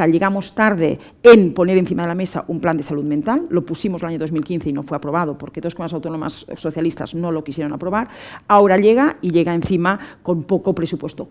O llegamos tarde en poner encima de la mesa un plan de salud mental, lo pusimos el año 2015 y no fue aprobado porque dos comunidades autónomas socialistas no lo quisieron aprobar, ahora llega y llega encima con poco presupuesto.